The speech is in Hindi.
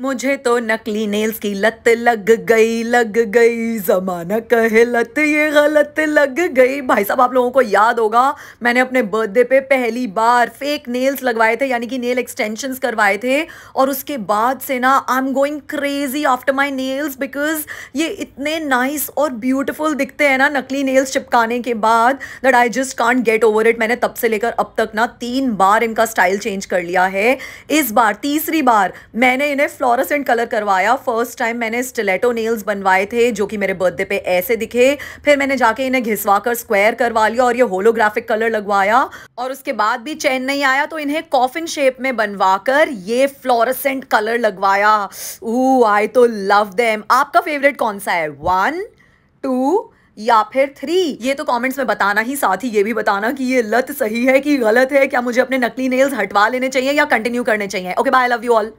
मुझे तो नकली नेल्स की लत लग गई लग गई जमाना कहे लत ये गलत लग गई भाई साहब आप लोगों को याद होगा मैंने अपने बर्थडे पे पहली बार फेक नेल्स लगवाए थे यानी कि नेल एक्सटेंशंस करवाए थे और उसके बाद से ना I am going crazy after my nails because ये इतने नाइस और ब्यूटिफुल दिखते हैं ना नकली नेल्स चिपकाने के बाद that I just can't get over it मैंने तब से लेकर अब तक ना तीन बार इनका स्टाइल चेंज कर लिया है इस बार तीसरी बार मैंने इन्हें फ्लोरसेंट कलर करवाया फर्स्ट टाइम मैंने स्टिलेटो नेल्स बनवाए थे जो कि मेरे बर्थडे पे ऐसे दिखे फिर मैंने जाके इन्हें घिसवा कर स्क्वायर करवा लिया और ये होलोग्राफिक कलर लगवाया और उसके बाद भी चैन नहीं आया तो इन्हें कॉफिन शेप में बनवा कर ये फ्लोरसेंट कलर लगवाया ऊ आई तो लव देम आपका फेवरेट कौन सा है वन टू या फिर थ्री ये तो कमेंट्स में बताना ही साथ ही ये भी बताना कि ये लत सही है कि गलत है क्या मुझे अपने नकली नेल्स हटवा लेने चाहिए या कंटिन्यू करने चाहिए okay bye love you all